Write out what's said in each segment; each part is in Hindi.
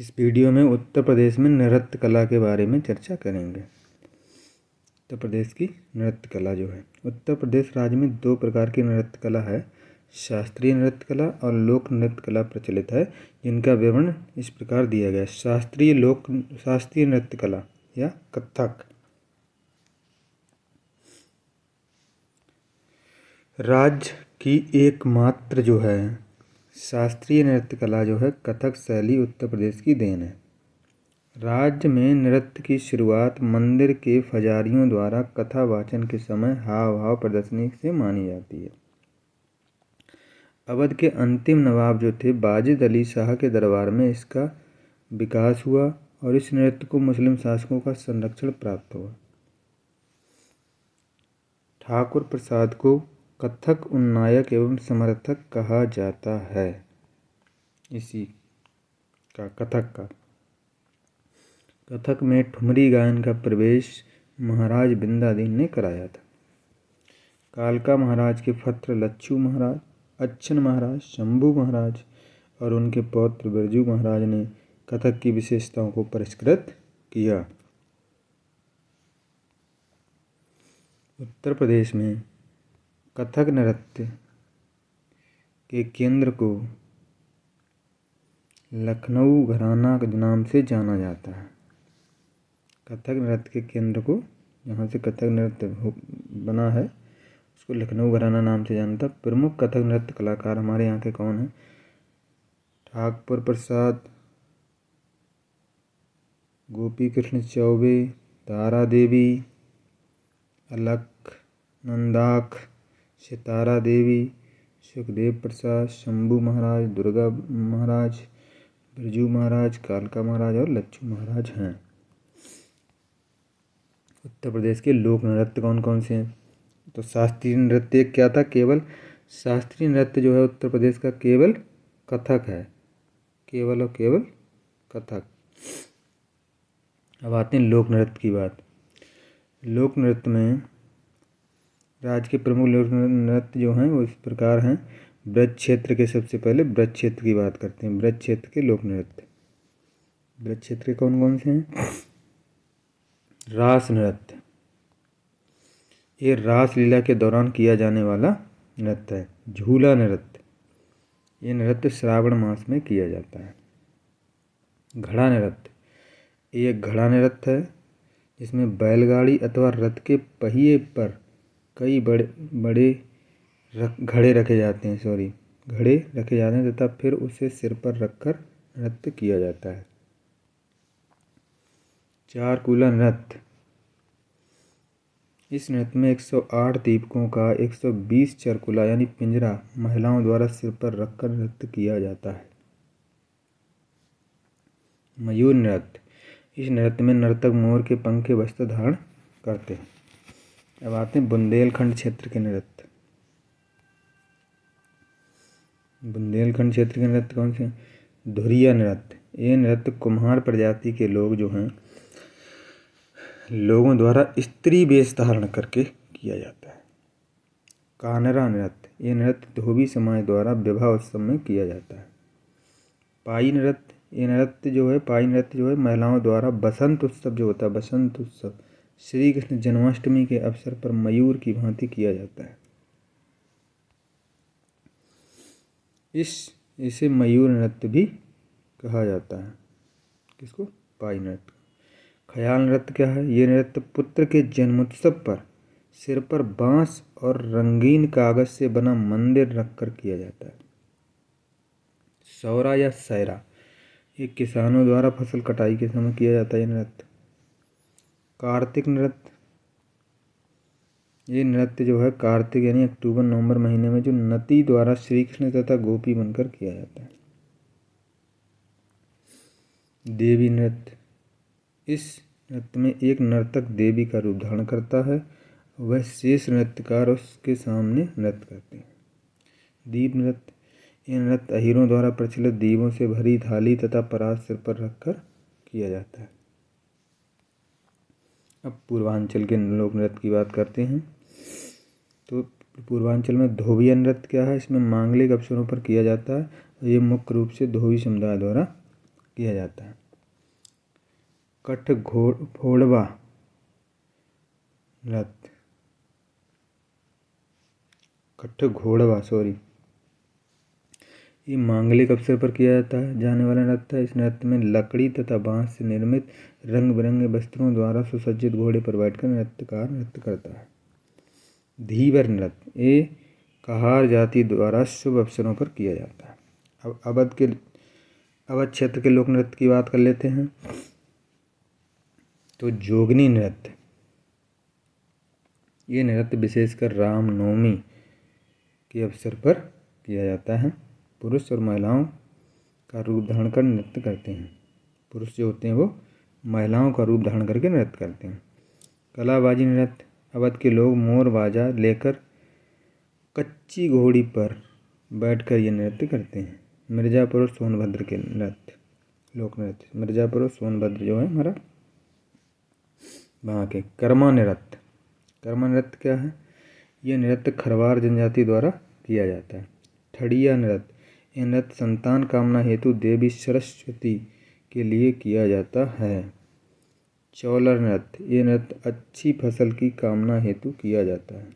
इस वीडियो में उत्तर प्रदेश में नृत्य कला के बारे में चर्चा करेंगे उत्तर प्रदेश की नृत्य कला जो है उत्तर प्रदेश राज्य में दो प्रकार की नृत्य कला है शास्त्रीय नृत्य कला और लोक नृत्य कला प्रचलित है जिनका विवरण इस प्रकार दिया गया शास्त्रीय लोक शास्त्रीय नृत्य कला या कथक राज्य की एकमात्र जो है शास्त्रीय नृत्य कला जो है कथक शैली उत्तर प्रदेश की देन है राज्य में नृत्य की शुरुआत मंदिर के फजारियों द्वारा कथा वाचन के समय हाव भाव प्रदर्शनी से मानी जाती है अवध के अंतिम नवाब जो थे बाजिद अली शाह के दरबार में इसका विकास हुआ और इस नृत्य को मुस्लिम शासकों का संरक्षण प्राप्त हुआ ठाकुर प्रसाद को कथक उन्नायक एवं समर्थक कहा जाता है इसी का कथक का कथक में ठुमरी गायन का प्रवेश महाराज बिंदादीन ने कराया था कालका महाराज के फत्र लच्छू महाराज अच्छन महाराज शंभू महाराज और उनके पौत्र बिरजू महाराज ने कथक की विशेषताओं को परिष्कृत किया उत्तर प्रदेश में कथक नृत्य के केंद्र को लखनऊ घराना के नाम से जाना जाता है कथक नृत्य के केंद्र को जहाँ से कथक नृत्य बना है उसको लखनऊ घराना नाम से जानता प्रमुख कथक नृत्य कलाकार हमारे यहाँ के कौन हैं ठाकुर प्रसाद गोपी कृष्ण चौबे तारा देवी अलख नंदाख सितारा देवी सुखदेव प्रसाद शंभू महाराज दुर्गा महाराज बिरजू महाराज कालका महाराज और लच्छू महाराज हैं उत्तर प्रदेश के लोक नृत्य कौन कौन से हैं तो शास्त्रीय नृत्य क्या था केवल शास्त्रीय नृत्य जो है उत्तर प्रदेश का केवल कथक है केवल और केवल कथक अब आते हैं लोक नृत्य की बात लोक नृत्य में राज्य के प्रमुख लोक नृत्य जो हैं वो इस प्रकार हैं ब्रज क्षेत्र के सबसे पहले ब्रज क्षेत्र की बात करते हैं ब्रज क्षेत्र के लोक नृत्य ब्रज क्षेत्र के कौन कौन से हैं रास नृत्य ये रास लीला के दौरान किया जाने वाला नृत्य है झूला नृत्य ये नृत्य श्रावण मास में किया जाता है घड़ा नृत्य ये एक घड़ा नृत्य है जिसमें बैलगाड़ी अथवा रथ के पहिए पर कई बड़े बड़े रख घड़े रखे जाते हैं सॉरी घड़े रखे जाते हैं तथा तो फिर उसे सिर पर रखकर नृत्य किया जाता है चार कूला नृत्य इस नृत्य में 108 दीपकों का 120 चरकुला यानी पिंजरा महिलाओं द्वारा सिर पर रखकर नृत्य किया जाता है मयूर नृत्य इस नृत्य में नर्तक मोर के पंख के वस्त्र धारण करते हैं अब आते हैं बुंदेलखंड क्षेत्र के नृत्य बुंदेलखंड क्षेत्र के नृत्य कौन से धुरिया नृत्य ये नृत्य कुम्हार प्रजाति के लोग जो हैं लोगों द्वारा स्त्री वेश धारण करके किया जाता है कानरा नृत्य ये नृत्य धोबी समाज द्वारा विवाह उत्सव में किया जाता है पाई नृत्य ये नृत्य जो है पाई नृत्य जो है महिलाओं द्वारा बसंत उत्सव जो होता है बसंत उत्सव श्री कृष्ण जन्माष्टमी के अवसर पर मयूर की भांति किया जाता है इस इसे मयूर नृत्य भी कहा जाता है किसको पाई नृत्य ख्याल नृत्य क्या है ये नृत्य पुत्र के जन्मोत्सव पर सिर पर बांस और रंगीन कागज से बना मंदिर रखकर किया जाता है सौरा या सैरा ये किसानों द्वारा फसल कटाई के समय किया जाता है ये नृत्य कार्तिक नृत्य ये नृत्य जो है कार्तिक यानी अक्टूबर नवंबर महीने में जो नती द्वारा श्री कृष्ण तथा गोपी बनकर किया जाता है देवी नृत्य इस नृत्य में एक नर्तक देवी का रूप धारण करता है वह शेष नृत्यकार उसके सामने नृत्य करते हैं दीप नृत्य यह नृत्य अहिरों द्वारा प्रचलित दीपों से भरी थाली तथा परात सिर पर रखकर किया जाता है अब पूर्वांचल के लोक नृत्य की बात करते हैं तो पूर्वांचल में धोबिया नृत्य क्या है इसमें मांगलिक अवसरों पर किया जाता है ये मुख्य रूप से धोबी समुदाय द्वारा किया जाता है कठ घोड़ फोड़वा नृत्य कठ घोड़वा सॉरी ये मांगलिक अवसर पर किया जाता है जाने वाला नृत्य है इस नृत्य में लकड़ी तथा बांस से निर्मित रंग बिरंगे वस्त्रों द्वारा सुसज्जित घोड़े पर बैठकर नृत्यकार नृत्य करता है धीवर नृत्य ये कहार जाति द्वारा शुभ अवसरों पर किया जाता है अब अवध के अवध क्षेत्र के लोक नृत्य की बात कर लेते हैं तो जोगनी नृत्य ये नृत्य विशेषकर रामनवमी के अवसर पर किया जाता है पुरुष और महिलाओं का रूप धारण कर नृत्य करते हैं पुरुष जो होते हैं वो महिलाओं का रूप धारण करके नृत्य करते हैं कलाबाजी नृत्य अवध के लोग मोर बाजा लेकर कच्ची घोड़ी पर बैठकर ये नृत्य करते हैं मिर्ज़ापुर और सोनभद्र के नृत्य लोक नृत्य मिर्ज़ापुर और सोनभद्र जो है हमारा वहाँ के कर्मा नृत्य कर्मा नृत्य क्या है ये नृत्य खरवार जनजाति द्वारा किया जाता है ठड़िया नृत्य एनत संतान कामना हेतु देवी सरस्वती के लिए किया जाता है चौलर नृत्य ये नृत्य अच्छी फसल की कामना हेतु किया जाता है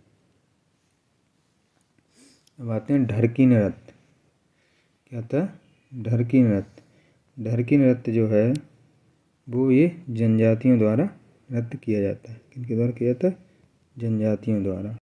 अब आते हैं ढरकी नृत्य क्या था ढरकी नृत्य ढरकी नृत्य जो है वो ये जनजातियों द्वारा नृत्य किया जाता है किनके द्वारा किया जाता है जनजातियों द्वारा